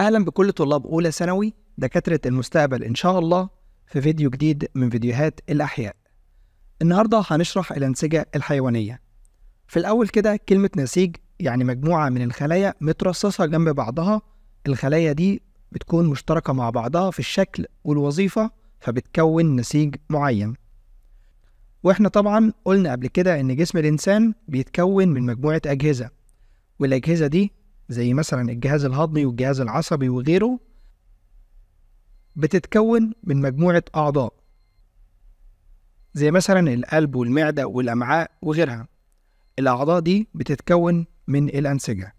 أهلا بكل طلاب أولى ثانوي دكاترة المستقبل إن شاء الله في فيديو جديد من فيديوهات الأحياء. النهاردة هنشرح الأنسجة الحيوانية. في الأول كده كلمة نسيج يعني مجموعة من الخلايا مترصصة جنب بعضها الخلايا دي بتكون مشتركة مع بعضها في الشكل والوظيفة فبتكون نسيج معين. واحنا طبعا قلنا قبل كده ان جسم الانسان بيتكون من مجموعة اجهزة والاجهزة دي زي مثلا الجهاز الهضمي والجهاز العصبي وغيره بتتكون من مجموعة أعضاء زي مثلا القلب والمعدة والأمعاء وغيرها الأعضاء دي بتتكون من الأنسجة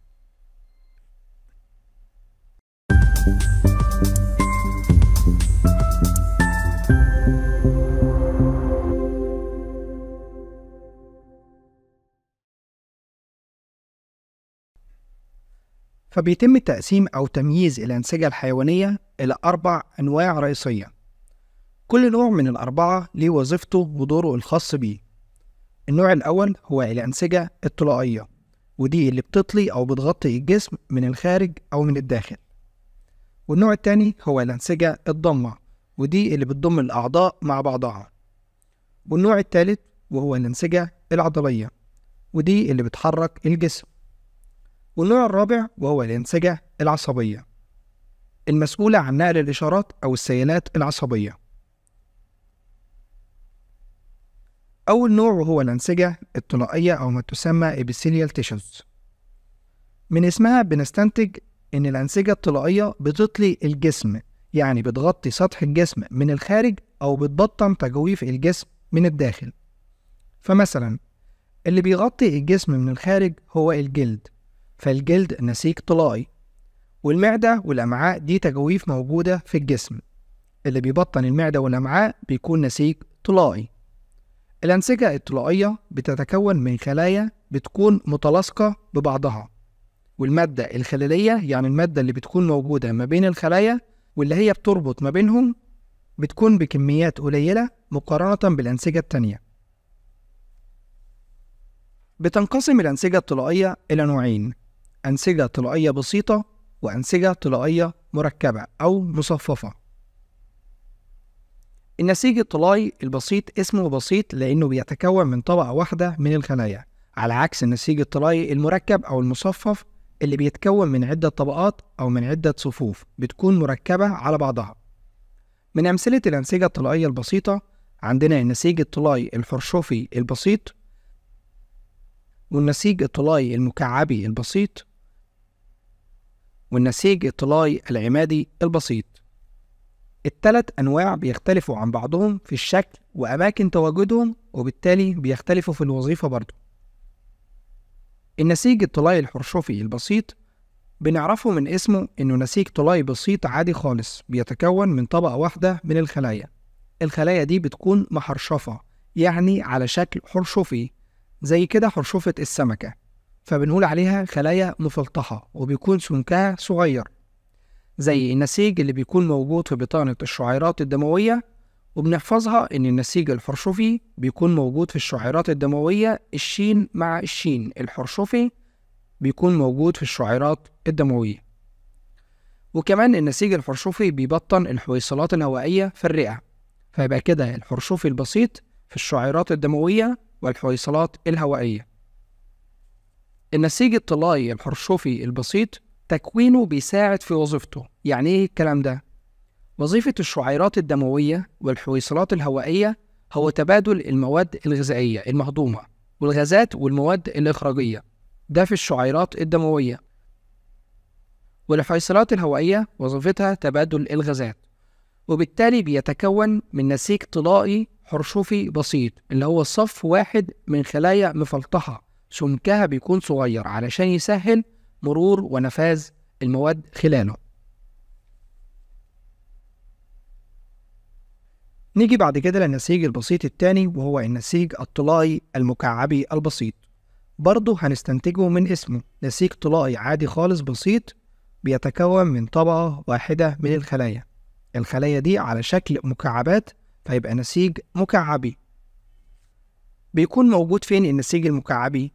فبيتم تقسيم أو تمييز الأنسجة الحيوانية إلى أربع أنواع رئيسية كل نوع من الأربعة ليه وظيفته ودوره الخاص بيه النوع الأول هو الأنسجة الطلائية ودي اللي بتطلي أو بتغطي الجسم من الخارج أو من الداخل والنوع التاني هو الأنسجة الضمة ودي اللي بتضم الأعضاء مع بعضها والنوع التالت وهو الأنسجة العضلية ودي اللي بتحرك الجسم والنوع الرابع وهو الانسجة العصبية المسؤولة عن نقل الإشارات أو السيالات العصبية أول نوع وهو الأنسجة الطلائية أو ما تسمى epithelial tissues من اسمها بنستنتج إن الأنسجة الطلائية بتطلي الجسم يعني بتغطي سطح الجسم من الخارج أو بتبطن تجويف الجسم من الداخل فمثلا اللي بيغطي الجسم من الخارج هو الجلد فالجلد نسيج طلائي والمعدة والأمعاء دي تجويف موجودة في الجسم اللي بيبطن المعدة والأمعاء بيكون نسيج طلائي الأنسجة الطلائية بتتكون من خلايا بتكون متلاصقة ببعضها والمادة الخلالية يعني المادة اللي بتكون موجودة ما بين الخلايا واللي هي بتربط ما بينهم بتكون بكميات قليلة مقارنة بالأنسجة التانية بتنقسم الأنسجة الطلائية إلى نوعين أنسجة طلائية بسيطة وأنسجة طلائية مركبة أو مصففة النسيج الطلائي البسيط اسمه بسيط لأنه بيتكون من طبقة واحدة من الخلايا على عكس النسيج الطلائي المركب أو المصفف اللي بيتكون من عدة طبقات أو من عدة صفوف بتكون مركبة على بعضها من أمثلة الأنسجة الطلائية البسيطة عندنا النسيج الطلائي الحرشفي البسيط والنسيج الطلائي المكعبي البسيط والنسيج الطلاي العمادي البسيط التلات أنواع بيختلفوا عن بعضهم في الشكل وأماكن تواجدهم وبالتالي بيختلفوا في الوظيفة برضو النسيج الطلاي الحرشفي البسيط بنعرفه من اسمه إنه نسيج طلاي بسيط عادي خالص بيتكون من طبقة واحدة من الخلايا الخلايا دي بتكون محرشفة يعني على شكل حرشفي زي كده حرشفة السمكة فبنقول عليها خلايا مفلطحة وبيكون سمكها صغير زي النسيج اللي بيكون موجود في بطانة الشعيرات الدموية وبنحفظها إن النسيج الحرشفي بيكون موجود في الشعيرات الدموية الشين مع الشين الحرشفي بيكون موجود في الشعيرات الدموية وكمان النسيج الحرشفي بيبطن الحويصلات الهوائية في الرئة فيبقى كده الحرشفي البسيط في الشعيرات الدموية والحويصلات الهوائية النسيج الطلائي الحرشفي البسيط تكوينه بيساعد في وظيفته يعني ايه الكلام ده وظيفة الشعيرات الدموية والحويصلات الهوائية هو تبادل المواد الغذائية المهضومة والغازات والمواد الإخراجية ده في الشعيرات الدموية والحويصلات الهوائية وظيفتها تبادل الغازات وبالتالي بيتكون من نسيج طلائي حرشفي بسيط اللي هو صف واحد من خلايا مفلطحة سمكها بيكون صغير علشان يسهل مرور ونفاذ المواد خلاله نيجي بعد كده للنسيج البسيط التاني وهو النسيج الطلائي المكعبي البسيط برضه هنستنتجه من اسمه نسيج طلائي عادي خالص بسيط بيتكون من طبقة واحدة من الخلايا الخلايا دي على شكل مكعبات فيبقى نسيج مكعبي بيكون موجود فين النسيج المكعبي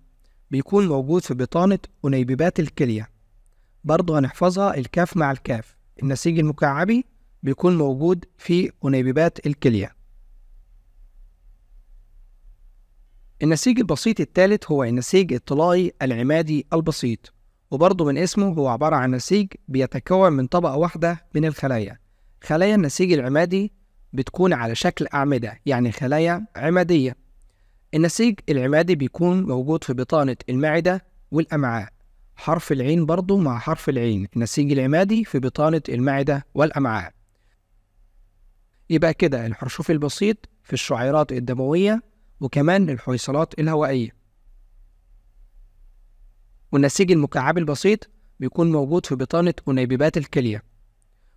بيكون موجود في بطانة أنيببات الكلية برضه هنحفظها الكاف مع الكاف النسيج المكعبي بيكون موجود في أنيببات الكلية النسيج البسيط الثالث هو النسيج الطلائي العمادي البسيط وبرضه من اسمه هو عبارة عن نسيج بيتكون من طبقة واحدة من الخلايا خلايا النسيج العمادي بتكون على شكل أعمدة يعني خلايا عمادية النسيج العمادي بيكون موجود في بطانة المعدة والأمعاء حرف العين برضو مع حرف العين النسيج العمادي في بطانة المعدة والأمعاء يبقى كده الحرشوف البسيط في الشعيرات الدموية وكمان الحويصلات الهوائية والنسيج المكعب البسيط بيكون موجود في بطانة أنيببات الكلية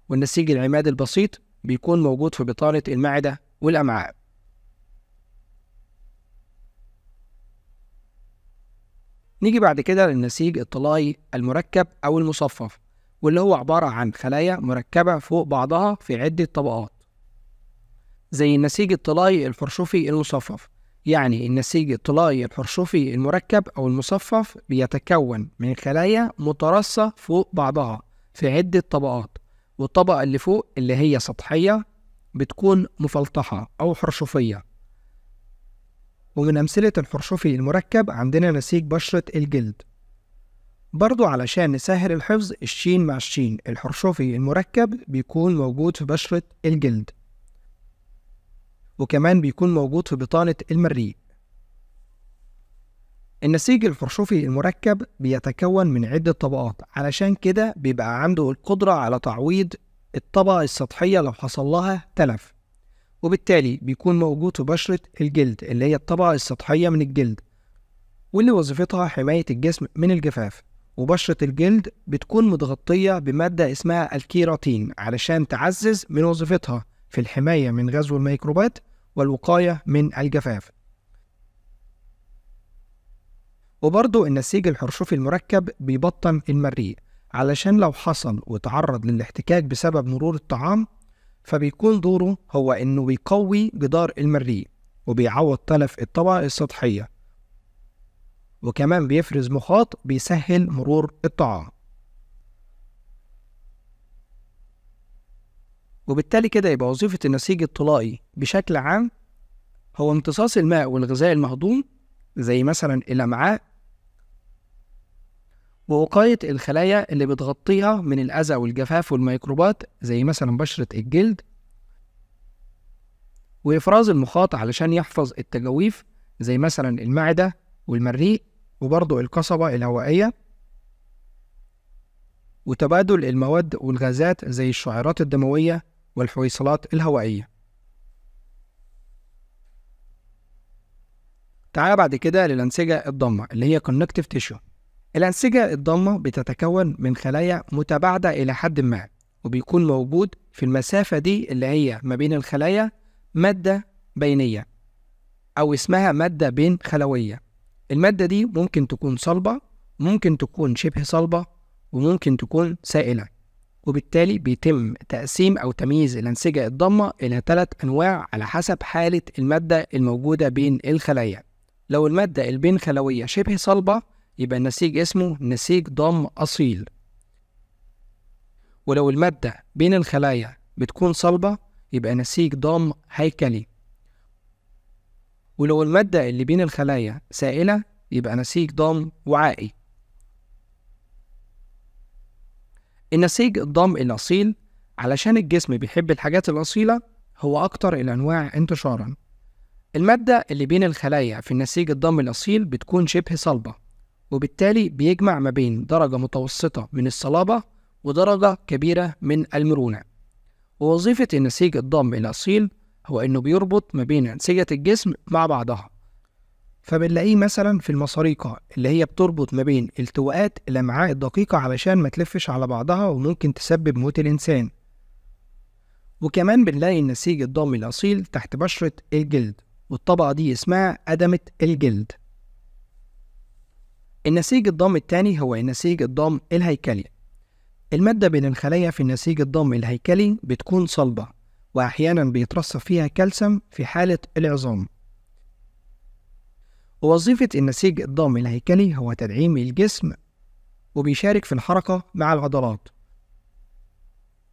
والنسيج العمادي البسيط بيكون موجود في بطانة المعدة والأمعاء نيجي بعد كده للنسيج الطلائي المركب أو المصفف واللي هو عبارة عن خلايا مركبة فوق بعضها في عدة طبقات زي النسيج الطلائي الحرشفي المصفف يعني النسيج الطلائي الحرشفي المركب أو المصفف بيتكون من خلايا مترصة فوق بعضها في عدة طبقات والطبقة اللي فوق اللي هي سطحية بتكون مفلطحة أو حرشفية ومن أمثلة الحرشفي المركب عندنا نسيج بشرة الجلد برضو علشان نسهل الحفظ الشين مع الشين الحرشفي المركب بيكون موجود في بشرة الجلد وكمان بيكون موجود في بطانة المريء النسيج الحرشفي المركب بيتكون من عدة طبقات علشان كده بيبقى عنده القدرة على تعويض الطبقة السطحية لو حصل لها تلف وبالتالي بيكون موجود في بشرة الجلد اللي هي الطبقة السطحية من الجلد واللي وظيفتها حماية الجسم من الجفاف وبشرة الجلد بتكون متغطية بمادة اسمها الكيراتين علشان تعزز من وظيفتها في الحماية من غزو الميكروبات والوقاية من الجفاف وبرضو النسيج الحرشوفي المركب بيبطن المريء علشان لو حصل وتعرض للاحتكاك بسبب مرور الطعام فبيكون دوره هو إنه بيقوي جدار المريء وبيعوض تلف الطبقة السطحية وكمان بيفرز مخاط بيسهل مرور الطعام وبالتالي كده يبقى وظيفة النسيج الطلائي بشكل عام هو امتصاص الماء والغذاء المهضوم زي مثلا الأمعاء ووقاية الخلايا اللي بتغطيها من الأذى والجفاف والميكروبات زي مثلا بشرة الجلد وإفراز المخاط علشان يحفظ التجويف زي مثلا المعدة والمريء وبرضو القصبة الهوائية وتبادل المواد والغازات زي الشعيرات الدموية والحويصلات الهوائية تعال بعد كده للأنسجة الضمة اللي هي connective tissue الأنسجة الضامة بتتكون من خلايا متباعدة إلى حد ما وبيكون موجود في المسافة دي اللي هي ما بين الخلايا مادة بينية أو اسمها مادة بين خلوية المادة دي ممكن تكون صلبة ممكن تكون شبه صلبة وممكن تكون سائلة وبالتالي بيتم تقسيم أو تمييز الأنسجة الضامة إلى ثلاث أنواع على حسب حالة المادة الموجودة بين الخلايا لو المادة البين خلوية شبه صلبة يبقى النسيج اسمه نسيج ضم أصيل ولو المادة بين الخلايا بتكون صلبة يبقى نسيج ضم هيكلي ولو المادة اللي بين الخلايا سائلة يبقى نسيج ضم وعائي النسيج الضم الأصيل علشان الجسم بيحب الحاجات الأصيلة هو أكتر الأنواع انتشارًا المادة اللي بين الخلايا في النسيج الضم الأصيل بتكون شبه صلبة وبالتالي بيجمع ما بين درجة متوسطة من الصلابة ودرجة كبيرة من المرونة ووظيفة النسيج الضام الأصيل هو إنه بيربط ما بين أنسجة الجسم مع بعضها فبنلاقيه مثلا في المصاريقة اللي هي بتربط ما بين التواءات الأمعاء الدقيقة علشان ما تلفش على بعضها وممكن تسبب موت الإنسان وكمان بنلاقي النسيج الضام الأصيل تحت بشرة الجلد والطبقة دي اسمها أدمة الجلد النسيج الضام الثاني هو النسيج الضام الهيكلي المادة بين الخلايا في النسيج الضام الهيكلي بتكون صلبة وأحيانا بيترسب فيها كالسيوم في حالة العظام ووظيفة النسيج الضام الهيكلي هو تدعيم الجسم وبيشارك في الحركة مع العضلات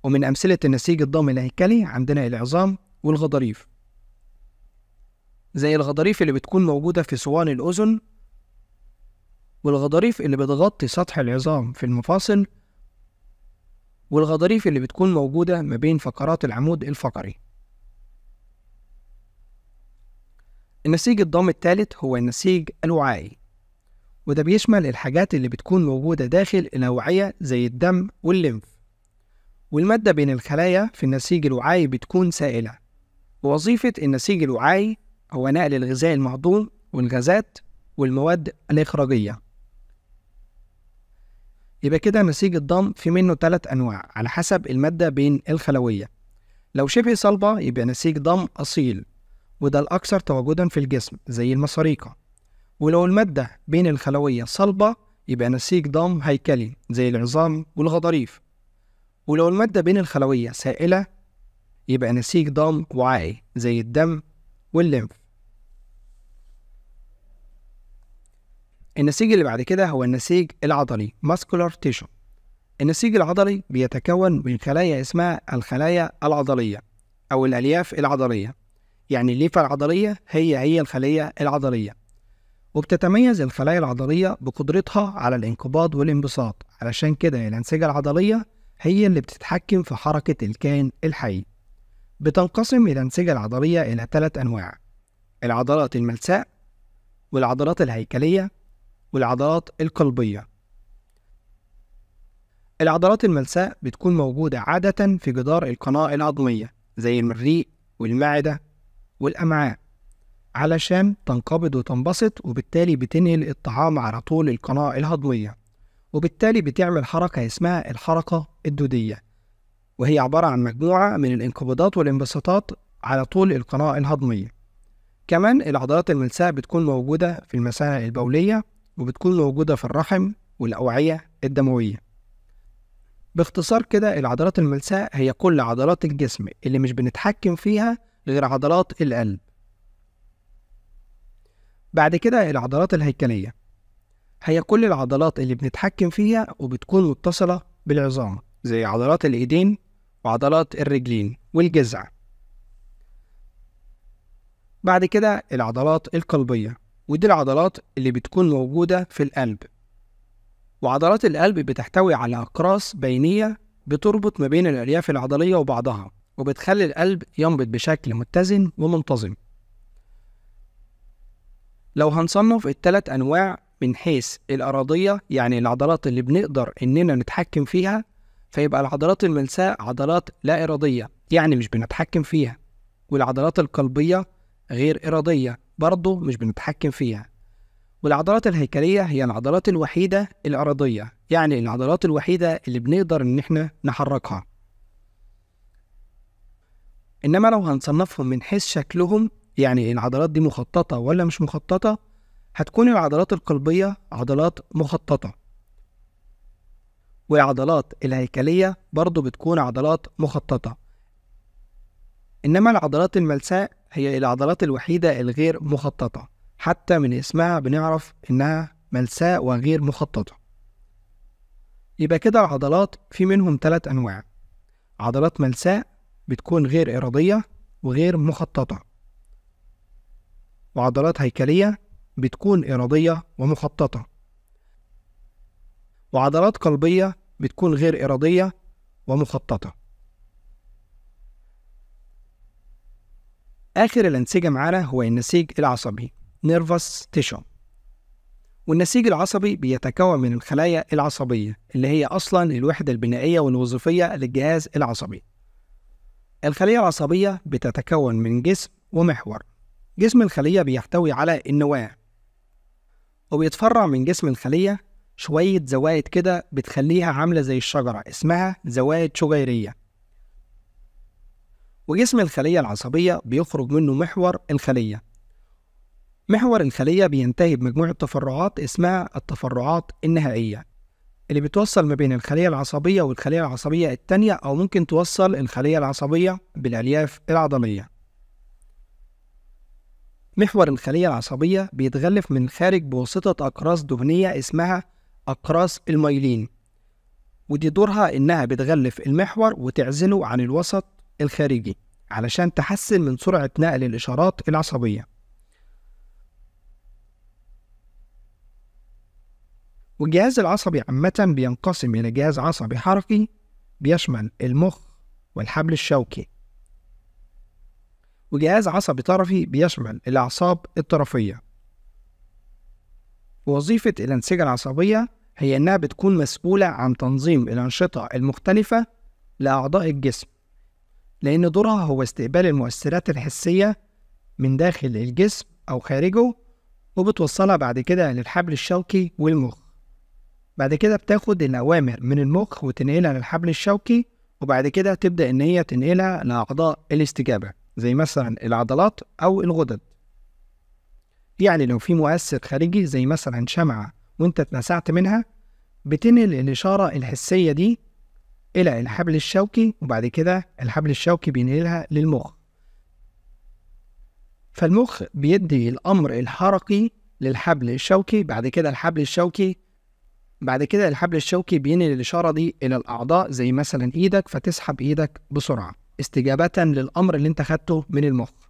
ومن أمثلة النسيج الضام الهيكلي عندنا العظام والغضاريف زي الغضاريف اللي بتكون موجودة في صوان الأذن والغضاريف اللي بتغطي سطح العظام في المفاصل والغضاريف اللي بتكون موجودة ما بين فقرات العمود الفقري النسيج الضام الثالث هو النسيج الوعائي وده بيشمل الحاجات اللي بتكون موجودة داخل الأوعية زي الدم والليمف والمادة بين الخلايا في النسيج الوعائي بتكون سائلة ووظيفة النسيج الوعائي هو نقل الغذاء المهضوم والغازات والمواد الإخراجية يبقى كده نسيج الضم في منه ثلاث أنواع على حسب المادة بين الخلوية لو شبه صلبة يبقى نسيج ضم أصيل وده الأكثر تواجدا في الجسم زي المصاريقة ولو المادة بين الخلوية صلبة يبقى نسيج ضم هيكلي زي العظام والغضاريف ولو المادة بين الخلوية سائلة يبقى نسيج ضم وعائي زي الدم واللمف النسيج اللي بعد كده هو النسيج العضلي muscular tissue النسيج العضلي بيتكون من خلايا اسمها الخلايا العضلية أو الألياف العضلية يعني الليفة العضلية هي هي الخلية العضلية وبتتميز الخلايا العضلية بقدرتها على الانقباض والانبساط علشان كده الأنسجة العضلية هي اللي بتتحكم في حركة الكائن الحي بتنقسم الأنسجة العضلية إلى ثلاث أنواع العضلات الملساء والعضلات الهيكلية والعضلات القلبية العضلات الملساء بتكون موجودة عادة في جدار القناة العظمية زي المريء والمعدة والأمعاء علشان تنقبض وتنبسط وبالتالي بتنقل الطعام على طول القناة الهضمية وبالتالي بتعمل حركة اسمها الحركة الدودية وهي عبارة عن مجموعة من الانقباضات والانبساطات على طول القناة الهضمية كمان العضلات الملساء بتكون موجودة في المسانة البولية وبتكون موجودة في الرحم والأوعية الدموية باختصار كده العضلات الملساء هي كل عضلات الجسم اللي مش بنتحكم فيها غير عضلات القلب بعد كده العضلات الهيكلية هي كل العضلات اللي بنتحكم فيها وبتكون متصلة بالعظام زي عضلات الإيدين وعضلات الرجلين والجذع بعد كده العضلات القلبية ودي العضلات اللي بتكون موجودة في القلب وعضلات القلب بتحتوي على أقراص بينية بتربط ما بين الألياف العضلية وبعضها وبتخلي القلب ينبض بشكل متزن ومنتظم لو هنصنف التلات أنواع من حيث الأراضية يعني العضلات اللي بنقدر إننا نتحكم فيها فيبقى العضلات الملساء عضلات لا إرادية يعني مش بنتحكم فيها والعضلات القلبية غير إرادية برضه مش بنتحكم فيها والعضلات الهيكلية هي العضلات الوحيدة العرضية يعني العضلات الوحيدة اللي بنقدر إن إحنا نحركها إنما لو هنصنفهم من حيث شكلهم يعني العضلات دي مخططة ولا مش مخططة هتكون العضلات القلبية عضلات مخططة والعضلات الهيكلية برضو بتكون عضلات مخططة إنما العضلات الملساء هي العضلات الوحيدة الغير مخططة حتى من اسمها بنعرف إنها ملساء وغير مخططة يبقى كده العضلات في منهم تلات أنواع عضلات ملساء بتكون غير إرادية وغير مخططة وعضلات هيكلية بتكون إرادية ومخططة وعضلات قلبية بتكون غير إرادية ومخططة آخر الأنسجة معانا هو النسيج العصبي نيرفس تيشو والنسيج العصبي بيتكون من الخلايا العصبية اللي هي أصلا الوحدة البنائية والوظيفية للجهاز العصبي الخلية العصبية بتتكون من جسم ومحور جسم الخلية بيحتوي على النواة وبيتفرع من جسم الخلية شوية زوائد كده بتخليها عاملة زي الشجرة اسمها زوائد شجيرية وجسم الخلية العصبية بيخرج منه محور الخلية محور الخلية بينتهي بمجموعة تفرعات اسمها التفرعات النهائية اللي بتوصل ما بين الخلية العصبية والخلية العصبية التانية أو ممكن توصل الخلية العصبية بالألياف العضلية محور الخلية العصبية بيتغلف من الخارج بواسطة أقراص دهنية اسمها أقراص الميلين ودي دورها إنها بتغلف المحور وتعزله عن الوسط الخارجي علشان تحسن من سرعة نقل الإشارات العصبية والجهاز العصبي عامة بينقسم إلى جهاز عصبي حركي بيشمل المخ والحبل الشوكي وجهاز عصبي طرفي بيشمل الأعصاب الطرفية وظيفة الأنسجة العصبية هي إنها بتكون مسؤولة عن تنظيم الأنشطة المختلفة لأعضاء الجسم لأن دورها هو استقبال المؤثرات الحسية من داخل الجسم أو خارجه وبتوصلها بعد كده للحبل الشوكي والمخ بعد كده بتاخد الأوامر من المخ وتنقلها للحبل الشوكي وبعد كده تبدأ إن هي تنقلها لأعضاء الاستجابة زي مثلا العضلات أو الغدد يعني لو في مؤثر خارجي زي مثلا شمعة وانت اتنسعت منها بتنقل الإشارة الحسية دي الى الحبل الشوكي وبعد كده الحبل الشوكي بينقلها للمخ فالمخ بيدي الامر الحركي للحبل الشوكي بعد كده الحبل الشوكي بعد كده الحبل الشوكي بينقل الإشارة دي إلى الأعضاء زي مثلا إيدك فتسحب إيدك بسرعة استجابة للأمر اللي أنت خدته من المخ